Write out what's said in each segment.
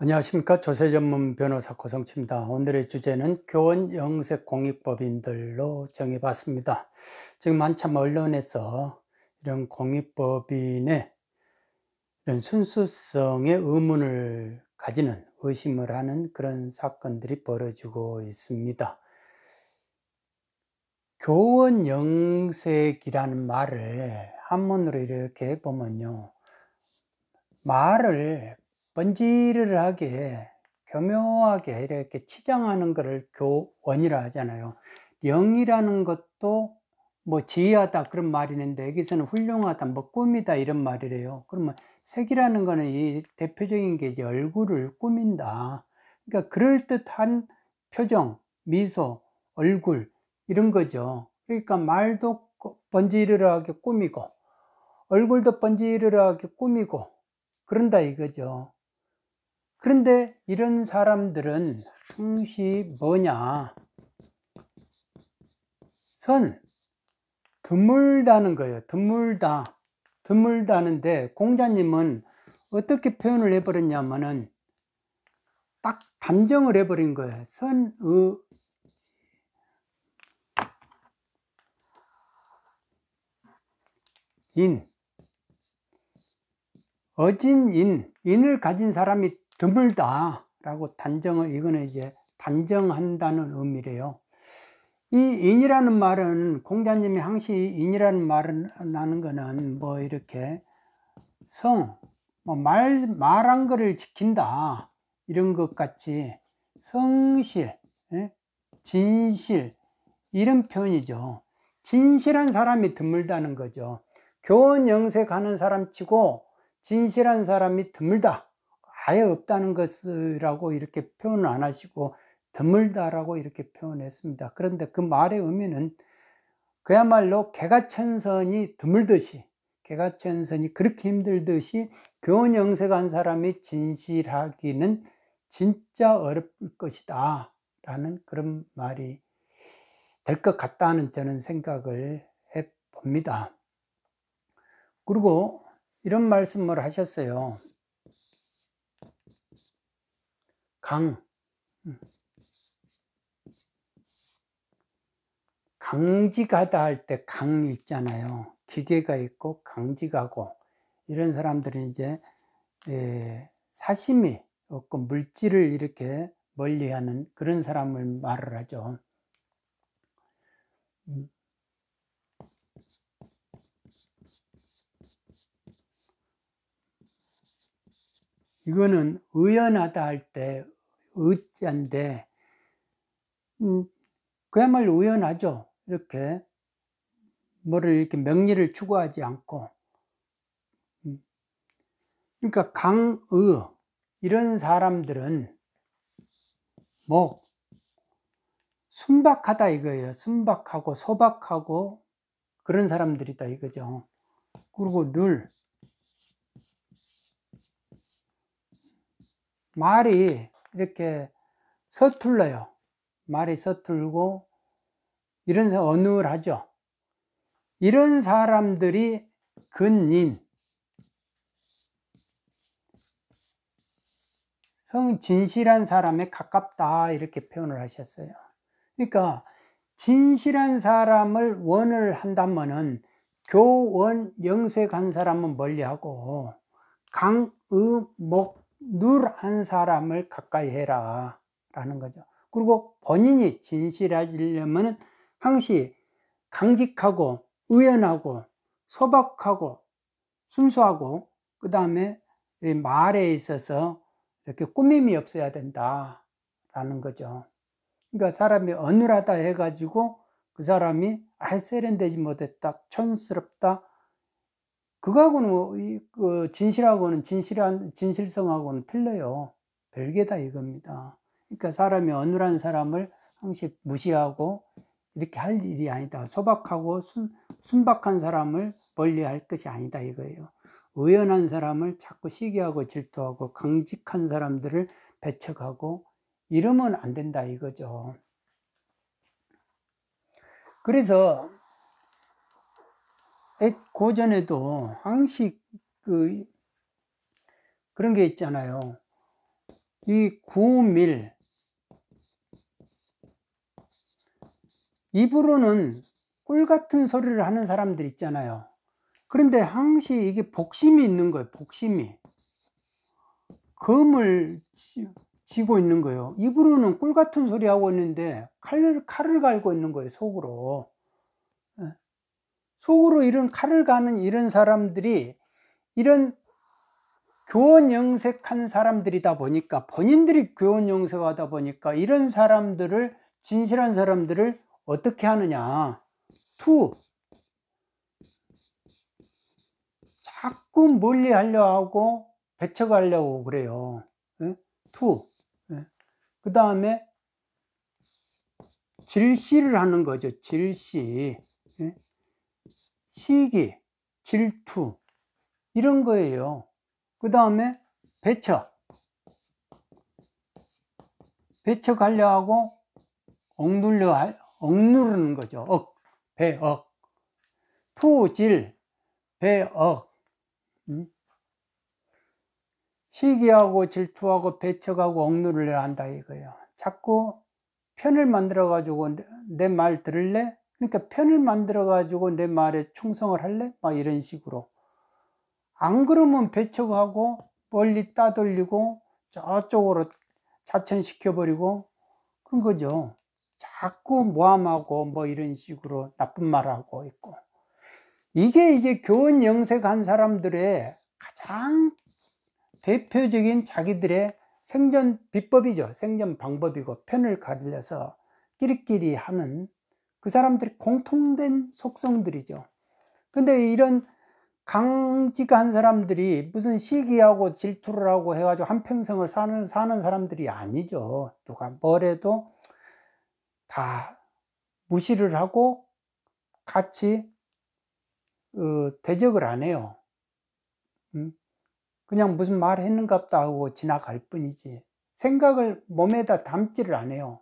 안녕하십니까 조세전문 변호사 고성치입니다. 오늘의 주제는 교원 영세 공익법인들로 정해봤습니다. 지금 한참 언론에서 이런 공익법인의 이런 순수성의 의문을 가지는 의심을 하는 그런 사건들이 벌어지고 있습니다. 교원 영색이라는 말을 한문으로 이렇게 보면요. 말을 번지르르하게 교묘하게 이렇게 치장하는 것을 교원이라 하잖아요. 영이라는 것도 뭐 지혜하다 그런 말이 있는데 여기서는 훌륭하다, 뭐 꿈이다 이런 말이래요. 그러면 색이라는 거는 이 대표적인 게 이제 얼굴을 꾸민다. 그러니까 그럴듯한 표정, 미소, 얼굴 이런 거죠. 그러니까 말도 번지르르하게 꾸미고 얼굴도 번지르르하게 꾸미고 그런다 이거죠. 그런데 이런 사람들은 항시 뭐냐? 선, 드물다는 거예요. 드물다. 드물다는데 공자님은 어떻게 표현을 해버렸냐면은 딱 단정을 해버린 거예요. 선, 의, 인, 어진 인, 인을 가진 사람이 드물다라고 단정을 이거는 이제 단정한다는 의미래요. 이 인이라는 말은 공자님이 항시 인이라는 말을 하는 거는 뭐 이렇게 성, 뭐 말, 말한 거를 지킨다 이런 것 같이 성실, 예? 진실 이런 표현이죠. 진실한 사람이 드물다는 거죠. 교원 영세 가는 사람 치고 진실한 사람이 드물다. 아예 없다는 것이라고 이렇게 표현을 안 하시고 드물다라고 이렇게 표현했습니다. 그런데 그 말의 의미는 그야말로 개가천선이 드물듯이 개가천선이 그렇게 힘들듯이 교훈 영세간 사람이 진실하기는 진짜 어렵을 것이다 라는 그런 말이 될 것 같다는 저는 생각을 해 봅니다. 그리고 이런 말씀을 하셨어요. 강. 강직하다 할 때 강 있잖아요. 기계가 있고 강직하고 이런 사람들은 이제 예, 사심이 없고 물질을 이렇게 멀리하는 그런 사람을 말을 하죠. 음. 이거는 의연하다 할때 의자한데 음, 그야말로 우연하죠. 이렇게 뭐를 이렇게 명리를 추구하지 않고 음. 그러니까 강의 이런 사람들은 목 뭐 순박하다 이거예요. 순박하고 소박하고 그런 사람들이다 이거죠. 그리고 늘 말이 이렇게 서툴러요. 말이 서툴고 이런 어눌하죠. 이런 사람들이 근인 성진실한 사람에 가깝다 이렇게 표현을 하셨어요. 그러니까 진실한 사람을 원을 한다면은 교원 영세 간 사람은 멀리하고 강의목 늘한 사람을 가까이 해라 라는 거죠 그리고 본인이 진실하려면 항시 강직하고 의연하고 소박하고 순수하고 그 다음에 말에 있어서 이렇게 꾸밈이 없어야 된다라는 거죠 그러니까 사람이 어눌하다 해가지고 그 사람이 아 세련되지 못했다 촌스럽다 그거하고는 뭐, 그 진실하고는 진실한 진실성하고는 틀려요. 별개다 이겁니다. 그러니까 사람이 어눌한 사람을 항시 무시하고 이렇게 할 일이 아니다. 소박하고 순, 순박한 사람을 멀리할 것이 아니다 이거예요. 의연한 사람을 자꾸 시기하고 질투하고 강직한 사람들을 배척하고 이러면 안 된다 이거죠. 그래서 고전에도 항식 그 그런 게 있잖아요. 이 구밀 입으로는 꿀 같은 소리를 하는 사람들 있잖아요. 그런데 항시 이게 복심이 있는 거예요. 복심이 검을 쥐고 있는 거예요. 입으로는 꿀 같은 소리 하고 있는데 칼을 칼을 갈고 있는 거예요. 속으로. 속으로 이런 칼을 가는 이런 사람들이 이런 교원 영색한 사람들이다 보니까 본인들이 교원 영색하다 보니까 이런 사람들을 진실한 사람들을 어떻게 하느냐 투 자꾸 멀리 하려 하고 배척하려고 그래요 투그 다음에 질시를 하는 거죠 질시 시기, 질투 이런 거예요. 그 다음에 배척 배척하려 하고 억눌려 할, 억누르는 거죠. 억, 배억 투질, 배억 음? 시기하고 질투하고 배척하고 억누르려 한다 이거예요. 자꾸 편을 만들어 가지고 내 말 들을래? 그러니까 편을 만들어 가지고 내 말에 충성을 할래? 막 이런 식으로. 안 그러면 배척하고 멀리 따돌리고 저쪽으로 자천시켜 버리고 그런 거죠. 자꾸 모함하고 뭐 이런 식으로 나쁜 말하고 있고. 이게 이제 교원 영색한 사람들의 가장 대표적인 자기들의 생존 비법이죠. 생존 방법이고 편을 가려서 끼리끼리 하는 그 사람들이 공통된 속성들이죠. 근데 이런 강직한 사람들이 무슨 시기하고 질투를 하고 해가지고 한평생을 사는, 사는 사람들이 아니죠. 누가 뭘 해도 다 무시를 하고 같이 어, 대적을 안 해요. 음? 그냥 무슨 말 했는갑다 하고 지나갈 뿐이지. 생각을 몸에다 담지를 안 해요.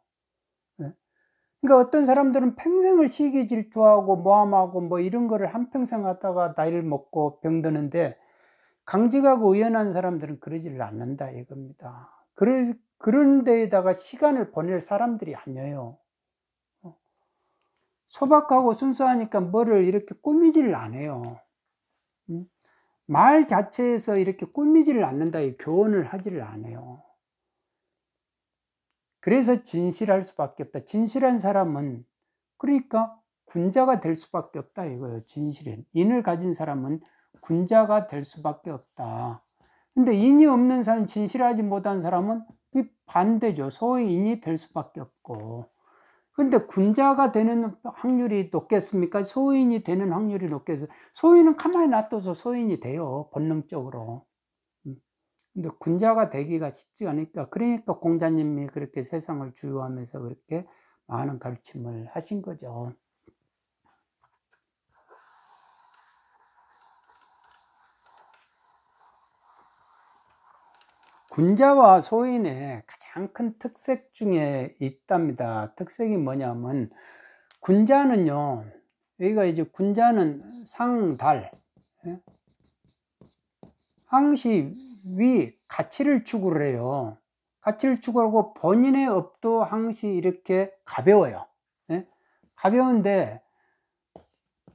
그러니까 어떤 사람들은 평생을 시기 질투하고 모함하고 뭐 이런 거를 한평생 하다가 나이를 먹고 병드는데 강직하고 의연한 사람들은 그러지를 않는다 이겁니다. 그럴, 그런 데에다가 시간을 보낼 사람들이 아니에요. 어. 소박하고 순수하니까 뭐를 이렇게 꾸미지를 않아요. 음? 말 자체에서 이렇게 꾸미지를 않는다. 이 교훈을 하지를 않아요. 그래서 진실할 수밖에 없다. 진실한 사람은 그러니까 군자가 될 수밖에 없다 이거예요. 진실은 인을 가진 사람은 군자가 될 수밖에 없다. 근데 인이 없는 사람, 진실하지 못한 사람은 반대죠. 소위 인이 될 수밖에 없고. 근데 군자가 되는 확률이 높겠습니까? 소인이 되는 확률이 높겠어요. 소인은 가만히 놔둬서 소인이 돼요. 본능적으로. 근데 군자가 되기가 쉽지 않으니까 그러니까 공자님이 그렇게 세상을 주유하면서 그렇게 많은 가르침을 하신 거죠. 군자와 소인의 가장 큰 특색 중에 있답니다. 특색이 뭐냐면 군자는요. 여기가 이제 군자는 상달 예? 항시 위 가치를 추구를 해요. 가치를 추구하고 본인의 업도 항시 이렇게 가벼워요. 예? 가벼운데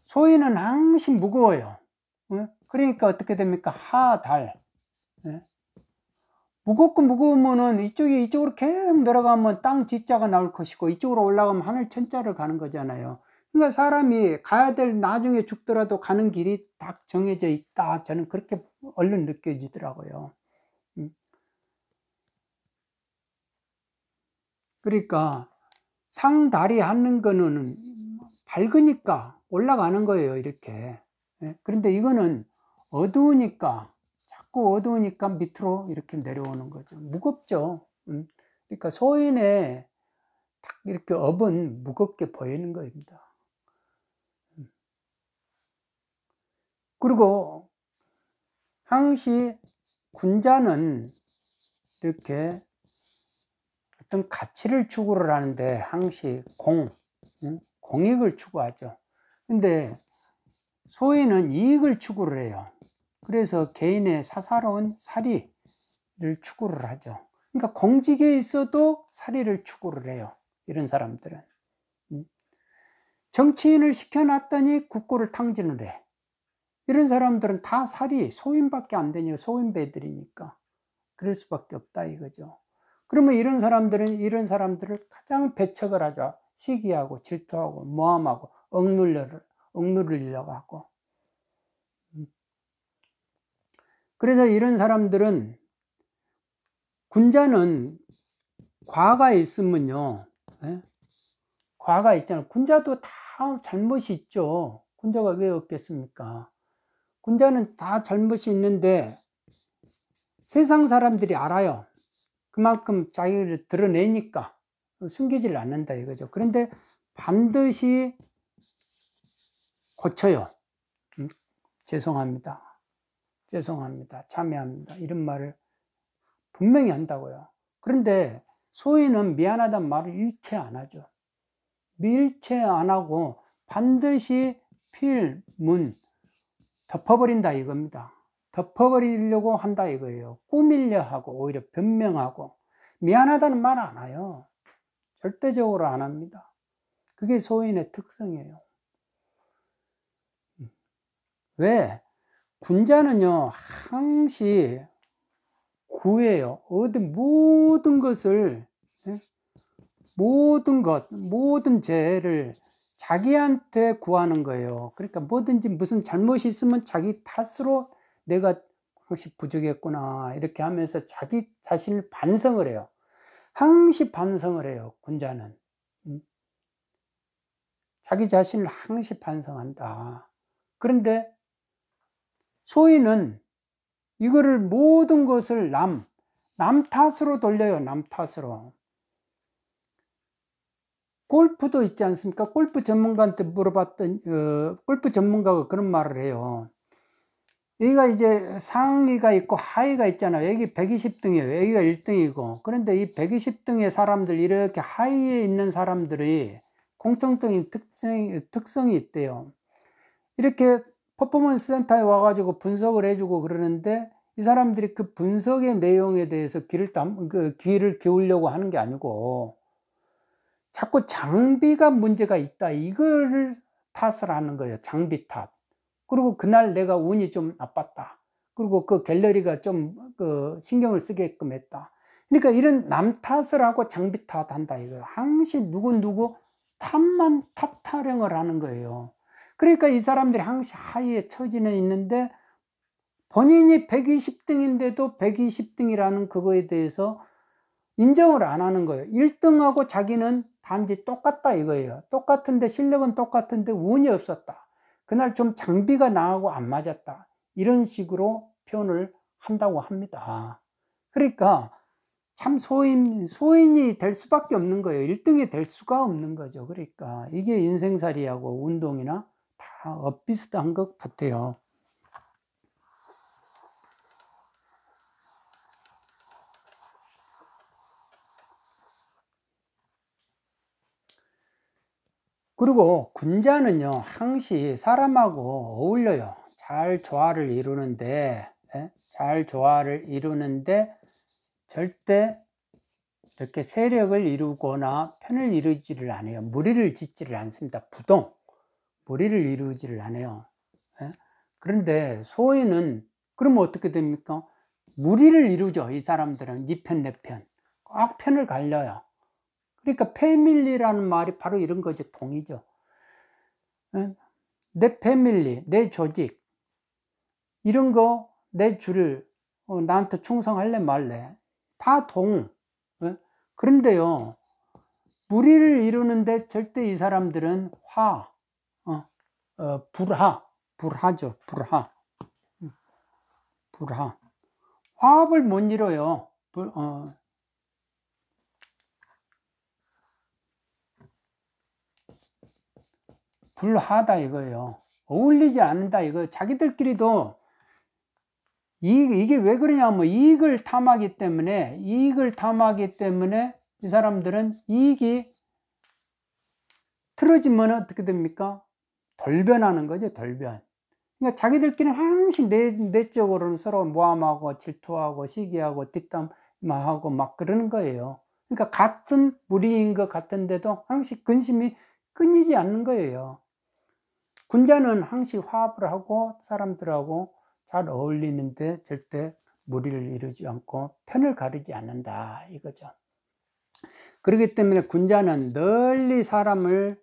소위는 항시 무거워요. 예? 그러니까 어떻게 됩니까? 하달. 예? 무겁고 무거우면은 이쪽이 이쪽으로 계속 내려가면 땅 지자가 나올 것이고 이쪽으로 올라가면 하늘 천자를 가는 거잖아요. 그러니까 사람이 가야 될 나중에 죽더라도 가는 길이 딱 정해져 있다. 저는 그렇게 얼른 느껴지더라고요. 음. 그러니까 상다리 하는 거는 밝으니까 올라가는 거예요, 이렇게. 예. 그런데 이거는 어두우니까, 자꾸 어두우니까 밑으로 이렇게 내려오는 거죠. 무겁죠. 음. 그러니까 소인의 딱 이렇게 업은 무겁게 보이는 겁니다. 음. 그리고 항시 군자는 이렇게 어떤 가치를 추구를 하는데 항시 공, 공익을 추구하죠. 근데 소인은 이익을 추구를 해요. 그래서 개인의 사사로운 사리를 추구를 하죠. 그러니까 공직에 있어도 사리를 추구를 해요. 이런 사람들은. 정치인을 시켜놨더니 국고를 탕진을 해. 이런 사람들은 다 살이 소인밖에 안 되냐, 소인배들이니까. 그럴 수밖에 없다 이거죠. 그러면 이런 사람들은 이런 사람들을 가장 배척을 하죠. 시기하고 질투하고 모함하고 억눌려를, 억누르려 하고. 음. 그래서 이런 사람들은 군자는 과가 있으면요. 예? 과가 있잖아요. 군자도 다 잘못이 있죠. 군자가 왜 없겠습니까? 군자는 다 잘못이 있는데 세상 사람들이 알아요. 그만큼 자기를 드러내니까 숨기질 않는다 이거죠. 그런데 반드시 고쳐요. 음, 죄송합니다. 죄송합니다. 참여합니다. 이런 말을 분명히 한다고요. 그런데 소인은 미안하다는 말을 일체 안 하죠. 일체 안 하고 반드시 필, 문, 덮어버린다 이겁니다. 덮어버리려고 한다 이거예요. 꾸밀려 하고 오히려 변명하고 미안하다는 말안 해요. 절대적으로 안 합니다. 그게 소인의 특성이에요. 음. 왜? 군자는요, 항시 구해요. 어디 모든 것을, 예? 모든 것, 모든 죄를 자기한테 구하는 거예요. 그러니까 뭐든지 무슨 잘못이 있으면 자기 탓으로 내가 항시 부족했구나 이렇게 하면서 자기 자신을 반성을 해요. 항시 반성을 해요. 군자는 음. 자기 자신을 항시 반성한다. 그런데 소인은 이거를 모든 것을 남, 남 탓으로 돌려요. 남 탓으로. 골프도 있지 않습니까? 골프 전문가한테 물어봤던 어, 골프 전문가가 그런 말을 해요. 여기가 이제 상위가 있고 하위가 있잖아요. 여기 120등이에요. 여기가 1등이고. 그런데 이 120등의 사람들, 이렇게 하위에 있는 사람들이 공통적인 특징, 특성이 있대요. 이렇게 퍼포먼스 센터에 와가지고 분석을 해주고 그러는데 이 사람들이 그 분석의 내용에 대해서 귀를, 그 귀를 기울려고 하는 게 아니고 자꾸 장비가 문제가 있다. 이걸 탓을 하는 거예요. 장비 탓. 그리고 그날 내가 운이 좀 나빴다. 그리고 그 갤러리가 좀 그 신경을 쓰게끔 했다. 그러니까 이런 남 탓을 하고 장비 탓한다 이거예요. 항시 누구누구 탓만 탓타령을 하는 거예요. 그러니까 이 사람들이 항시 하위에 처지는 있는데 본인이 120등인데도 120등이라는 그거에 대해서 인정을 안 하는 거예요. 1등하고 자기는 단지 똑같다 이거예요. 똑같은데 실력은 똑같은데 운이 없었다. 그날 좀 장비가 나하고 안 맞았다. 이런 식으로 표현을 한다고 합니다. 그러니까 참 소인, 소인이 될 수밖에 없는 거예요. 1등이 될 수가 없는 거죠. 그러니까 이게 인생살이하고 운동이나 다 엇비슷한 것 같아요. 그리고 군자는요 항시 사람하고 어울려요 잘 조화를 이루는데 네? 잘 조화를 이루는데 절대 이렇게 세력을 이루거나 편을 이루지를 않아요 무리를 짓지를 않습니다 부동 무리를 이루지를 않아요 네? 그런데 소인은 그러면 어떻게 됩니까 무리를 이루죠 이 사람들은 이편내편꽉 편을 갈려요 그러니까 패밀리라는 말이 바로 이런 거죠. 동이죠. 예? 내 패밀리, 내 조직 이런 거 내 줄을 어, 나한테 충성할래 말래 다 동. 예? 그런데요. 무리를 이루는데 절대 이 사람들은 화, 어, 어 불하, 불하죠, 불하, 음. 불하. 화합을 못 이뤄요. 불, 어, 불하다 이거예요. 어울리지 않는다 이거. 자기들끼리도 이, 이게 왜 그러냐면 하 이익을 탐하기 때문에 이익을 탐하기 때문에 이 사람들은 이익이 틀어지면 어떻게 됩니까? 돌변하는 거죠, 돌변. 그러니까 자기들끼리는 항상 내, 내적으로는 서로 모함하고 질투하고 시기하고 뒷담하고 막 그러는 거예요. 그러니까 같은 무리인 것 같은데도 항상 근심이 끊이지 않는 거예요. 군자는 항시 화합을 하고 사람들하고 잘 어울리는데 절대 무리를 이루지 않고 편을 가리지 않는다 이거죠. 그렇기 때문에 군자는 널리 사람을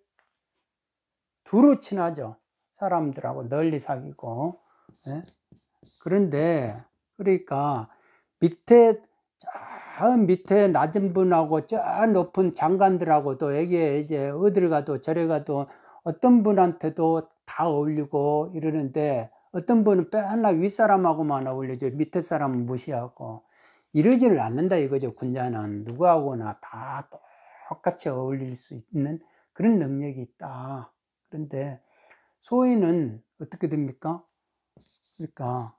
두루 친하죠. 사람들하고 널리 사귀고. 예? 그런데 그러니까 밑에 저 밑에 낮은 분하고 저 높은 장관들하고도 이게 이제 어딜 가도 저래 가도 어떤 분한테도 다 어울리고 이러는데 어떤 분은 맨날 윗사람하고만 어울리죠. 밑에 사람은 무시하고 이러지를 않는다 이거죠. 군자는 누구하고나 다 똑같이 어울릴 수 있는 그런 능력이 있다. 그런데 소인은 어떻게 됩니까? 그러니까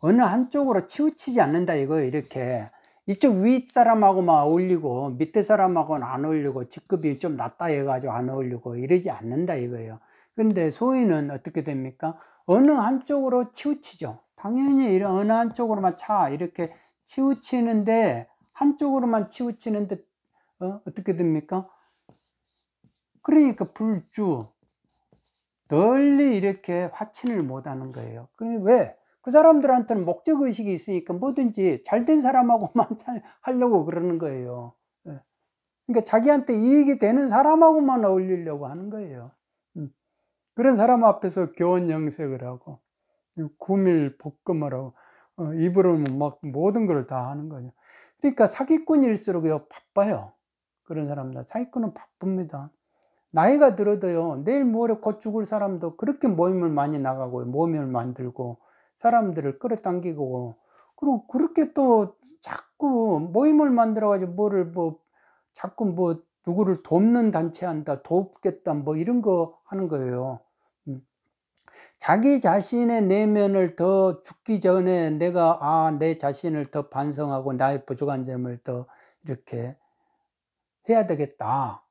어느 한쪽으로 치우치지 않는다 이거 이렇게 이쪽 윗사람하고만 어울리고 밑에 사람하고는 안 어울리고 직급이 좀 낮다 해가지고 안 어울리고 이러지 않는다 이거예요 근데 소인은 어떻게 됩니까? 어느 한쪽으로 치우치죠. 당연히 이런 어느 한쪽으로만 차 이렇게 치우치는데 한쪽으로만 치우치는데 어? 어떻게 됩니까? 그러니까 불주 널리 이렇게 화친을 못하는 거예요. 그러 왜? 그 사람들한테는 목적 의식이 있으니까 뭐든지 잘된 사람하고만 하려고 그러는 거예요. 예. 그러니까 자기한테 이익이 되는 사람하고만 어울리려고 하는 거예요. 그런 사람 앞에서 교원 영색을 하고 구밀 복금을 하고 어, 입으로는 막 모든 걸 다 하는 거죠. 그러니까 사기꾼일수록요 바빠요. 그런 사람들 사기꾼은 바쁩니다. 나이가 들어도요 내일 모레 곧 죽을 사람도 그렇게 모임을 많이 나가고 모임을 만들고 사람들을 끌어당기고 그리고 그렇게 또 자꾸 모임을 만들어가지고 뭐를 뭐 자꾸 뭐 누구를 돕는 단체 한다 돕겠다 뭐 이런 거 하는 거예요. 자기 자신의 내면을 더 죽기 전에 내가 아, 내 자신을 더 반성하고 나의 부족한 점을 더 이렇게 해야 되겠다.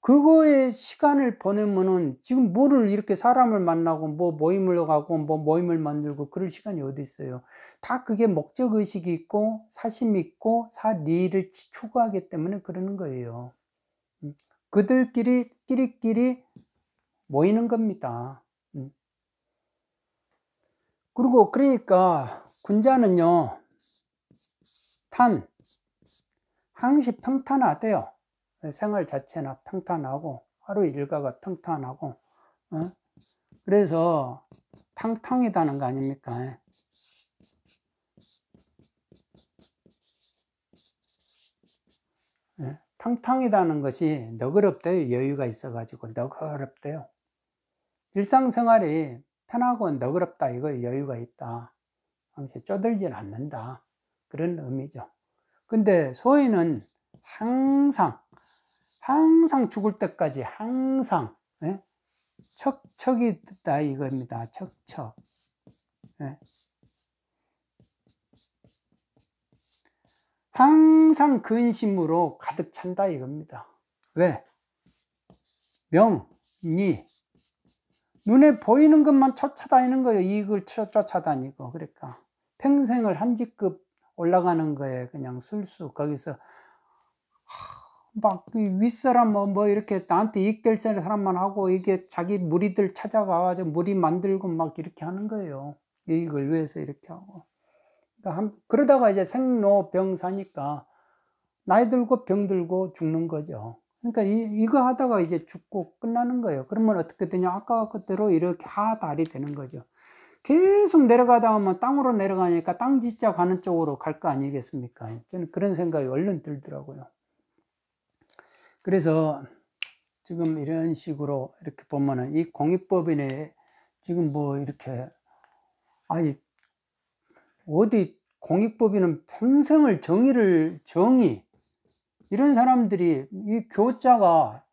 그거에 시간을 보내면은 지금 뭐를 이렇게 사람을 만나고 뭐 모임을 가고 뭐 모임을 만들고 그럴 시간이 어디 있어요. 다 그게 목적 의식이 있고 사심 있고 사리를 추구하기 때문에 그러는 거예요. 음, 그들끼리 끼리끼리 모이는 겁니다. 그리고 그러니까 군자는요, 탄, 항시 평탄하대요. 생활 자체나 평탄하고, 하루 일과가 평탄하고, 어? 그래서 탕탕이다는 거 아닙니까? 예? 탕탕이다는 것이 너그럽대요. 여유가 있어가지고 너그럽대요. 일상생활이 편하고 너그럽다 이거 여유가 있다. 항상 쪼들진 않는다. 그런 의미죠. 근데 소인은 항상 항상 죽을 때까지 항상 예? 척척이 다 이겁니다. 척척. 예? 항상 근심으로 가득 찬다 이겁니다. 왜? 명, 니, 눈에 보이는 것만 쫓아다니는 거예요. 이익을 쫓아다니고. 그러니까 평생을 한 직급 올라가는 거에 그냥 술수 거기서 막 윗사람 뭐, 뭐 이렇게 나한테 이익될 사람만 하고 이게 자기 무리들 찾아가가지고 무리 만들고 막 이렇게 하는 거예요. 이익을 위해서 이렇게 하고. 그러니까 한, 그러다가 이제 생로병 사니까 나이 들고 병 들고 죽는 거죠. 그러니까 이, 거 하다가 이제 죽고 끝나는 거예요. 그러면 어떻게 되냐? 아까 그대로 이렇게 하달이 되는 거죠. 계속 내려가다 보면 땅으로 내려가니까 땅 짓자 가는 쪽으로 갈 거 아니겠습니까? 저는 그런 생각이 얼른 들더라고요. 그래서 지금 이런 식으로 이렇게 보면은 이 공익법인에 지금 뭐 이렇게 아니 어디 공익법인은 평생을 정의를 정의 이런 사람들이 이 교자가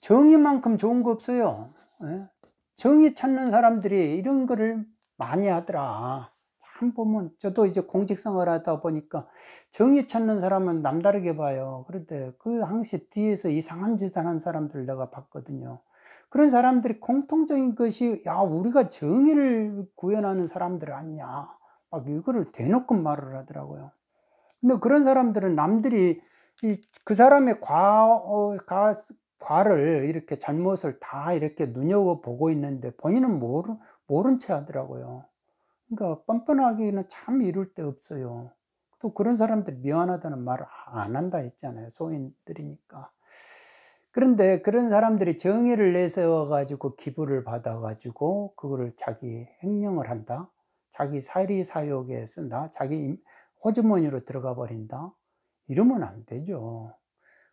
정의만큼 좋은 거 없어요. 예? 정의 찾는 사람들이 이런 거를 많이 하더라. 참 보면 저도 이제 공직생활 하다 보니까 정의 찾는 사람은 남다르게 봐요. 그런데 그당시 뒤에서 이상한 짓을 는 사람들 내가 봤거든요. 그런 사람들이 공통적인 것이 야 우리가 정의를 구현하는 사람들 아니냐 막 이거를 대놓고 말을 하더라고요. 근데 그런 사람들은 남들이 이, 그 사람의 과, 어, 가, 과를 이렇게 잘못을 다 이렇게 눈여겨보고 있는데 본인은 모르, 모른 채 하더라고요. 그러니까 뻔뻔하기는 참 이룰 데 없어요. 또 그런 사람들 미안하다는 말안 한다 했잖아요. 소인들이니까. 그런데 그런 사람들이 정의를 내세워가지고 기부를 받아가지고 그거를 자기 행령을 한다. 자기 사리사욕에 쓴다. 자기 호주머니로 들어가 버린다? 이러면 안 되죠.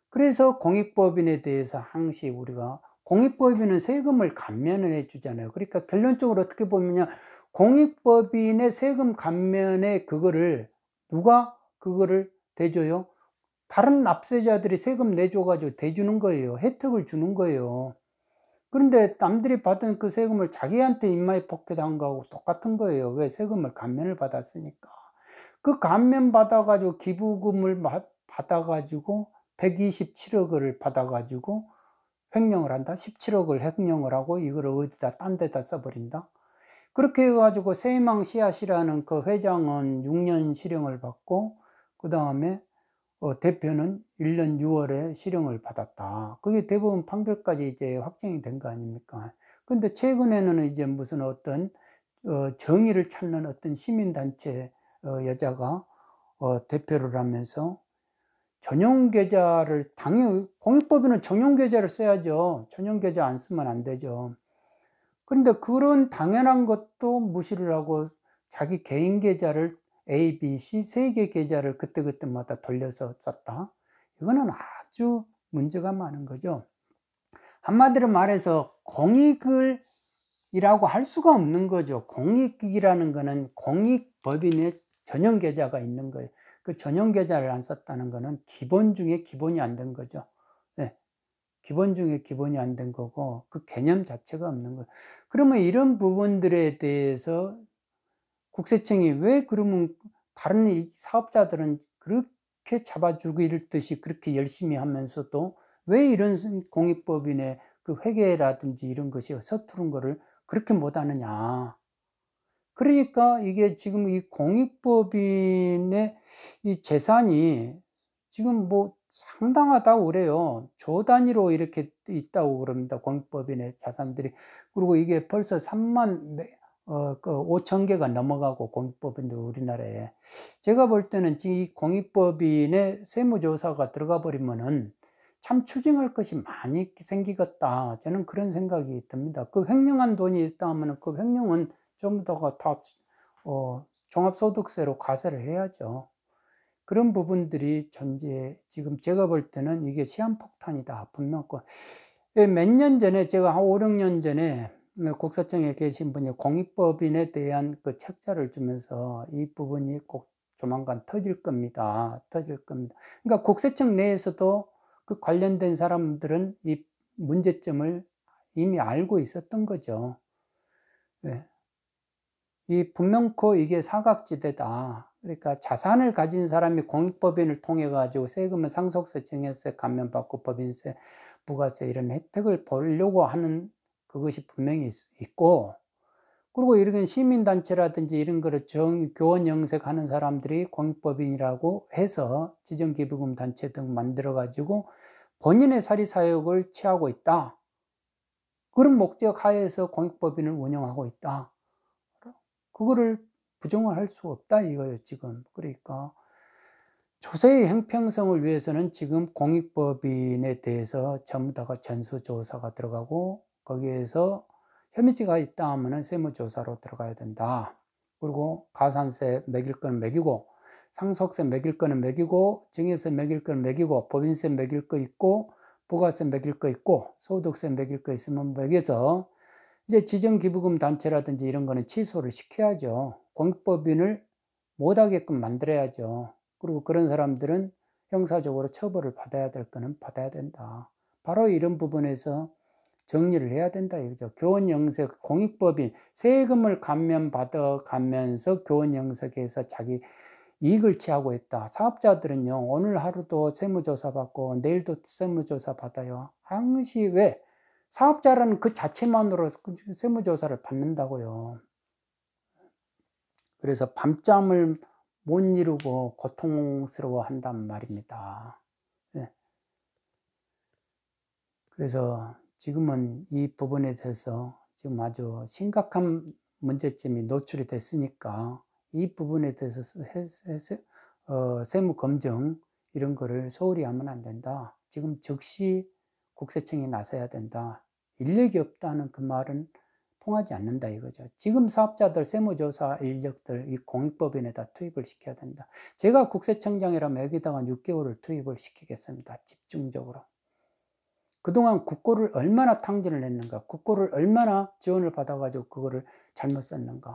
그래서 공익법인에 대해서 항시 우리가 공익법인은 세금을 감면을 해주잖아요. 그러니까 결론적으로 어떻게 보면 공익법인의 세금 감면에 그거를 누가 그거를 대줘요? 다른 납세자들이 세금 내줘가지고 대주는 거예요. 혜택을 주는 거예요. 그런데 남들이 받은 그 세금을 자기한테 입마에 벗겨당한 거하고 똑같은 거예요. 왜? 세금을 감면을 받았으니까. 그 감면 받아가지고 기부금을 받아가지고 127억을 받아가지고 횡령을 한다. 17억을 횡령을 하고 이걸 어디다 딴 데다 써버린다. 그렇게 해가지고 세망 씨앗이라는 그 회장은 6년 실형을 받고 그 다음에 어 대표는 1년 6월에 실형을 받았다. 그게 대부분 판결까지 이제 확정이 된 거 아닙니까? 근데 최근에는 이제 무슨 어떤 어 정의를 찾는 어떤 시민단체 어, 여자가 어, 대표를 하면서 전용 계좌를 당연히 공익법인은 전용 계좌를 써야죠. 전용 계좌 안 쓰면 안 되죠. 그런데 그런 당연한 것도 무시를 하고 자기 개인 계좌를 A, B, C 세 개 계좌를 그때그때마다 돌려서 썼다. 이거는 아주 문제가 많은 거죠. 한마디로 말해서 공익을 이라고 할 수가 없는 거죠. 공익이라는 거는 공익법인의 전용 계좌가 있는 거예요. 그 전용 계좌를 안 썼다는 거는 기본 중에 기본이 안 된 거죠. 네. 기본 중에 기본이 안 된 거고 그 개념 자체가 없는 거예요. 그러면 이런 부분들에 대해서 국세청이 왜 그러면 다른 사업자들은 그렇게 잡아주길 듯이 그렇게 열심히 하면서도 왜 이런 공익법인의 그 회계라든지 이런 것이 서투른 거를 그렇게 못하느냐. 그러니까 이게 지금 이 공익법인의 이 재산이 지금 뭐 상당하다고 그래요. 조 단위로 이렇게 있다고 그럽니다. 공익법인의 자산들이. 그리고 이게 벌써 3만, 어, 그 5천 개가 넘어가고 공익법인들 우리나라에. 제가 볼 때는 지금 이 공익법인의 세무조사가 들어가 버리면은 참 추징할 것이 많이 생기겠다. 저는 그런 생각이 듭니다. 그 횡령한 돈이 있다 하면은 그 횡령은 좀더더 다 어, 종합소득세로 과세를 해야죠. 그런 부분들이 전제 지금 제가 볼 때는 이게 시한폭탄이다 분명권. 예, 몇 년 전에 제가 한 5, 6년 전에 국세청에 계신 분이 공익법인에 대한 그 책자를 주면서 이 부분이 꼭 조만간 터질 겁니다. 터질 겁니다. 그러니까 국세청 내에서도 그 관련된 사람들은 이 문제점을 이미 알고 있었던 거죠. 네. 이 분명코 그 이게 사각지대다. 그러니까 자산을 가진 사람이 공익법인을 통해 가지고 세금을 상속세, 증여세, 감면받고 법인세, 부가세 이런 혜택을 보려고 하는 그것이 분명히 있고 그리고 이런 시민단체라든지 이런 거를 정, 교원 영색하는 사람들이 공익법인이라고 해서 지정기부금 단체 등 만들어가지고 본인의 사리사욕을 취하고 있다. 그런 목적 하에서 공익법인을 운영하고 있다. 그거를 부정을 할 수 없다 이거예요 지금 그러니까 조세의 형평성을 위해서는 지금 공익법인에 대해서 전부 다가 전수조사가 들어가고 거기에서 혐의지가 있다 하면은 세무조사로 들어가야 된다 그리고 가산세 매길 건 매기고 상속세 매길 거는 매기고 증여세 매길 거는 매기고 법인세 매길 거 있고 부가세 매길 거 있고 소득세 매길 거 있으면 매겨서 이제 지정기부금 단체라든지 이런 거는 취소를 시켜야죠. 공익법인을 못하게끔 만들어야죠. 그리고 그런 사람들은 형사적으로 처벌을 받아야 될 거는 받아야 된다. 바로 이런 부분에서 정리를 해야 된다 이거죠. 교원 영석 공익법인 세금을 감면받아 가면서 교원 영석에서 자기 이익을 취하고 있다. 사업자들은요 오늘 하루도 세무조사 받고 내일도 세무조사 받아요. 항시 왜 사업자라는 그 자체만으로 세무조사를 받는다고요. 그래서 밤잠을 못 이루고 고통스러워 한단 말입니다. 예. 그래서 지금은 이 부분에 대해서 지금 아주 심각한 문제점이 노출이 됐으니까 이 부분에 대해서 어, 세무 검증 이런 거를 소홀히 하면 안 된다. 지금 즉시 국세청이 나서야 된다. 인력이 없다는 그 말은 통하지 않는다 이거죠. 지금 사업자들 세무조사 인력들 이 공익법인에다 투입을 시켜야 된다. 제가 국세청장이라면 여기다가 6개월을 투입을 시키겠습니다. 집중적으로. 그동안 국고를 얼마나 탕진을 했는가, 국고를 얼마나 지원을 받아가지고 그거를 잘못 썼는가.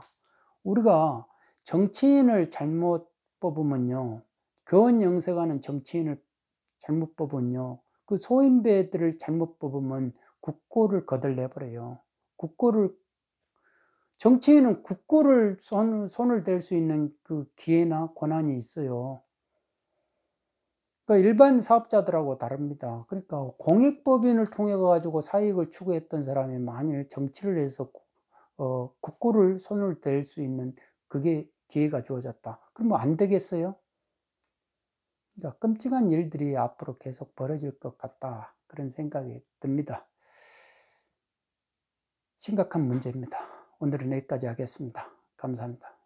우리가 정치인을 잘못 뽑으면요, 교원 영세가는 정치인을 잘못 뽑으면요, 그 소인배들을 잘못 뽑으면 국고를 거들내버려요. 국고를 정치인은 국고를 손, 손을 댈 수 있는 그 기회나 권한이 있어요. 그러니까 일반 사업자들하고 다릅니다. 그러니까 공익법인을 통해 가지고 사익을 추구했던 사람이 만일 정치를 해서 어, 국고를 손을 댈 수 있는 그게 기회가 주어졌다. 그러면 뭐 안 되겠어요? 그러니까 끔찍한 일들이 앞으로 계속 벌어질 것 같다. 그런 생각이 듭니다. 심각한 문제입니다. 오늘은 여기까지 하겠습니다. 감사합니다.